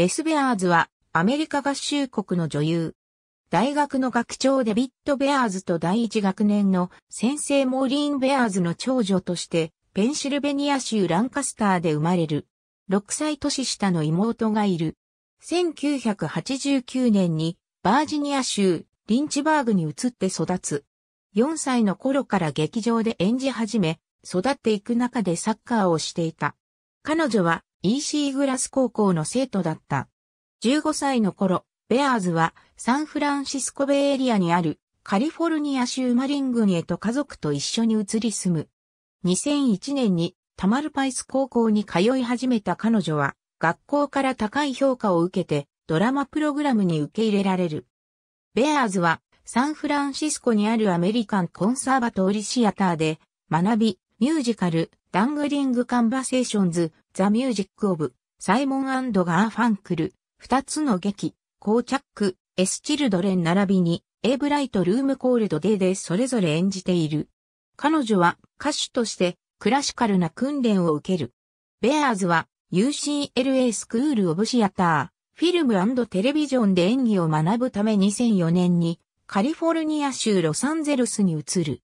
ベス・ベアーズは、アメリカ合衆国の女優。大学の学長デビッド・ベアーズと第一学年の先生モーリーン・ベアーズの長女として、ペンシルベニア州ランカスターで生まれる。6歳年下の妹がいる。1989年にバージニア州リンチバーグに移って育つ。4歳の頃から劇場で演じ始め、育っていく中でサッカーをしていた。彼女は EC グラス高校の生徒だった。15歳の頃、ベアーズはサンフランシスコベイエリアにあるカリフォルニア州マリン郡へと家族と一緒に移り住む。2001年にタマルパイス高校に通い始めた彼女は学校から高い評価を受けてドラマプログラムに受け入れられる。ベアーズはサンフランシスコにあるアメリカンコンサーバトーリシアターで学び、ミュージカル、ダングリング・カンバセーションズ、ザ・ミュージック・オブ、サイモンガー・ファンクル、二つの劇、コーチャック、エス・チルドレン並びに、エイブライト・ルーム・コールド・デーでそれぞれ演じている。彼女は歌手としてクラシカルな訓練を受ける。ベアーズは UCLA スクール・オブ・シアター、フィルムテレビジョンで演技を学ぶため2004年にカリフォルニア州ロサンゼルスに移る。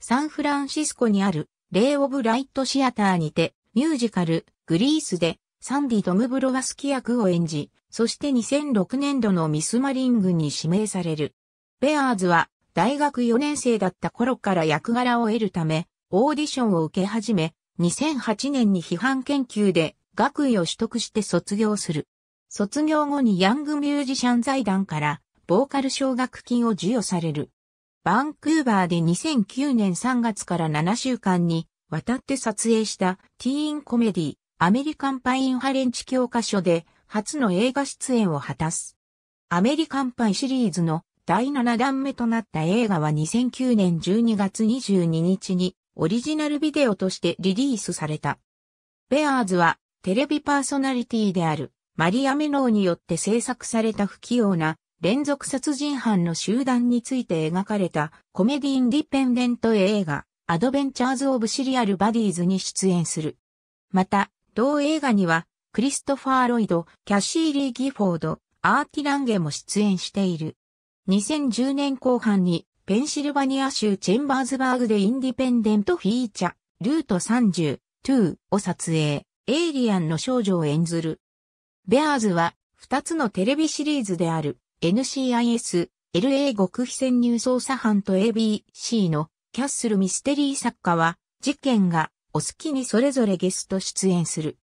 サンフランシスコにあるレイ・オブ・ライト・シアターにて、ミュージカル、グリースで、サンディ・トムブロワスキ役を演じ、そして2006年度のミスマリングに指名される。ベアーズは、大学4年生だった頃から役柄を得るため、オーディションを受け始め、2008年に批判研究で学位を取得して卒業する。卒業後にヤングミュージシャン財団から、ボーカル奨学金を授与される。バンクーバーで2009年3月から7週間に渡って撮影したティーンコメディアメリカンパインハレンチ教科書で初の映画出演を果たす。アメリカンパイシリーズの第7弾目となった映画は2009年12月22日にオリジナルビデオとしてリリースされた。ベアーズはテレビパーソナリティであるマリア・メノーによって制作された不器用な連続殺人犯の集団について描かれたコメディインディペンデント映画アドベンチャーズ・オブ・シリアル・バディーズに出演する。また、同映画にはクリストファー・ロイド、キャシー・リー・ギフォード、アーティランゲも出演している。2010年後半にペンシルバニア州チェンバーズバーグでインディペンデントフィーチャ、ルート30、2を撮影、エイリアンの少女を演ずる。ベアーズは2つのテレビシリーズである。NCIS、LA 極秘潜入捜査班と ABC のキャッスルミステリー作家は、事件がお好きにそれぞれゲスト出演する。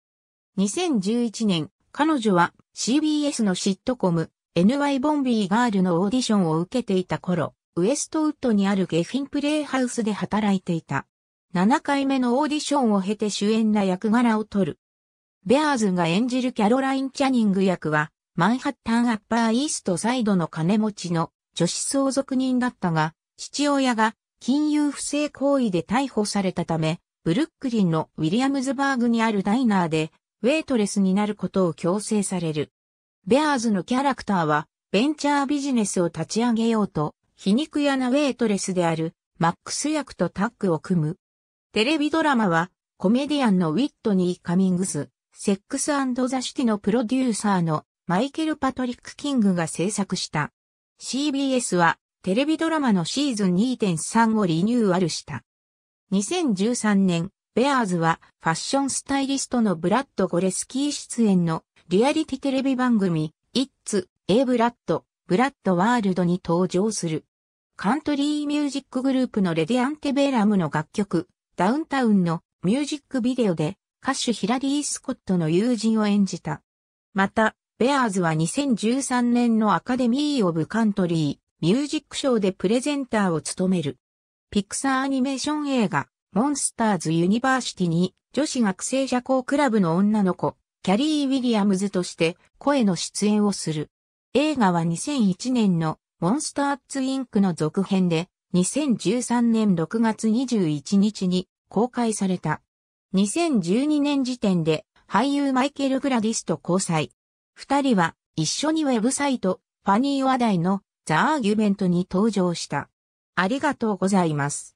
2011年、彼女は CBS のシットコム、NY ボンビーガールのオーディションを受けていた頃、ウエストウッドにあるゲフィンプレイハウスで働いていた。7回目のオーディションを経て主演な役柄を取る。ベアーズが演じるキャロライン・チャニング役は、マンハッタンアッパーイーストサイドの金持ちの女子相続人だったが、父親が金融不正行為で逮捕されたため、ブルックリンのウィリアムズバーグにあるダイナーで、ウェイトレスになることを強制される。ベアーズのキャラクターは、ベンチャービジネスを立ち上げようと、皮肉屋なウェイトレスである、マックス役とタッグを組む。テレビドラマは、コメディアンのウィットニー・カミングス、セックスザ・シティのプロデューサーのマイケル・パトリック・キングが制作した。CBS はテレビドラマのシーズン2.3をリニューアルした。2013年、ベアーズはファッションスタイリストのブラッド・ゴレスキー出演のリアリティテレビ番組、イッツ・エイ・ブラッド、ブラッドワールドに登場する。カントリーミュージックグループのレディアンテベラムの楽曲、ダウンタウンのミュージックビデオで歌手ヒラリー・スコットの友人を演じた。また、ベアーズは2013年のアカデミー・オブ・カントリー・ミュージック・ショーでプレゼンターを務める。ピクサーアニメーション映画、モンスターズ・ユニバーシティに、女子学生社交クラブの女の子、キャリー・ウィリアムズとして声の出演をする。映画は2001年のモンスターズ・インクの続編で、2013年6月21日に公開された。2012年時点で俳優マイケル・グラディスと交際。二人は一緒にウェブサイト、ファニー話題のザ・アーギュメントに登場した。ありがとうございます。